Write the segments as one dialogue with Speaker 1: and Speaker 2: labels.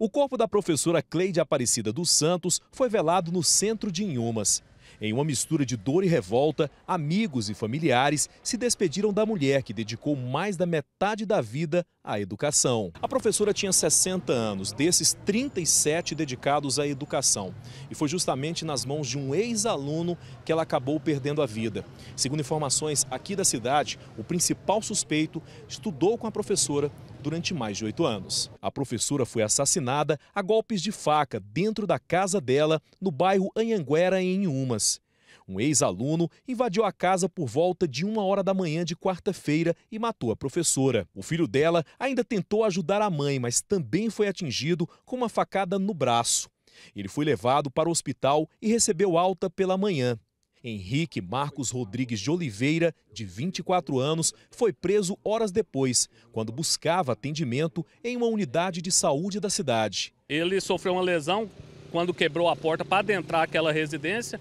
Speaker 1: O corpo da professora Cleide Aparecida dos Santos foi velado no centro de Inhumas. Em uma mistura de dor e revolta, amigos e familiares se despediram da mulher que dedicou mais da metade da vida à educação. A professora tinha 60 anos, desses 37 dedicados à educação. E foi justamente nas mãos de um ex-aluno que ela acabou perdendo a vida. Segundo informações aqui da cidade, o principal suspeito estudou com a professora durante mais de oito anos. A professora foi assassinada a golpes de faca dentro da casa dela, no bairro Anhanguera, em Umas. Um ex-aluno invadiu a casa por volta de uma hora da manhã de quarta-feira e matou a professora. O filho dela ainda tentou ajudar a mãe, mas também foi atingido com uma facada no braço. Ele foi levado para o hospital e recebeu alta pela manhã. Henrique Marcos Rodrigues de Oliveira, de 24 anos, foi preso horas depois, quando buscava atendimento em uma unidade de saúde da
Speaker 2: cidade. Ele sofreu uma lesão quando quebrou a porta para adentrar aquela residência.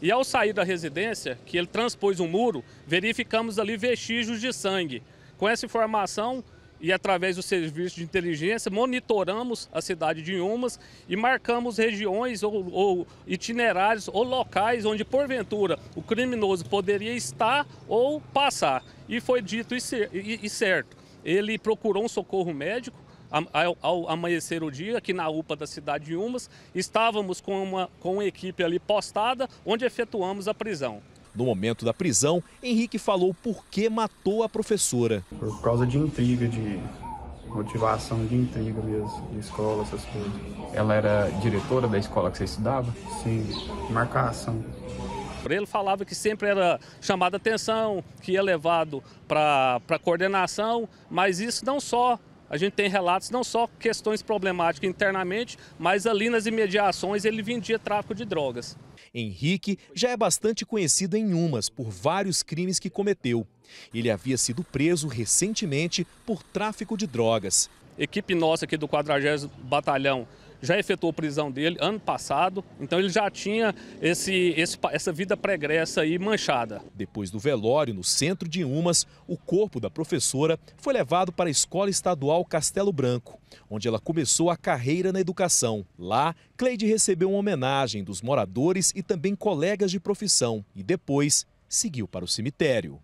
Speaker 2: E ao sair da residência, que ele transpôs um muro, verificamos ali vestígios de sangue. Com essa informação, e através do serviço de inteligência monitoramos a cidade de Umas e marcamos regiões ou, ou, itinerários ou locais onde porventura o criminoso poderia estar ou passar. E foi dito e, e, e certo. Ele procurou um socorro médico ao, ao, amanhecer o dia, aqui na UPA da cidade de Umas. Estávamos com uma, com uma equipe ali postada, onde efetuamos a prisão.
Speaker 1: No momento da prisão, Henrique
Speaker 2: falou por que matou a
Speaker 1: professora.
Speaker 2: Por causa de intriga, de motivação de intriga mesmo, de escola,
Speaker 1: essas coisas. Ela era diretora da escola que você estudava? Sim, marcação.
Speaker 2: Ele falava que sempre era chamada atenção, que ia levado para coordenação, mas isso não só a gente tem relatos não só questões problemáticas internamente, mas ali nas imediações ele vendia tráfico de drogas. Henrique
Speaker 1: já é bastante conhecido em Umas por vários crimes que cometeu. Ele havia sido preso recentemente por tráfico de
Speaker 2: drogas. Equipe nossa aqui do 40 Batalhão já efetuou prisão dele ano passado, então ele já tinha esse, esse, essa vida pregressa e manchada. Depois do velório, no centro de Umas, o corpo
Speaker 1: da professora foi levado para a Escola Estadual Castelo Branco, onde ela começou a carreira na educação. Lá, Cleide recebeu uma homenagem dos moradores e também colegas de profissão e depois seguiu para o cemitério.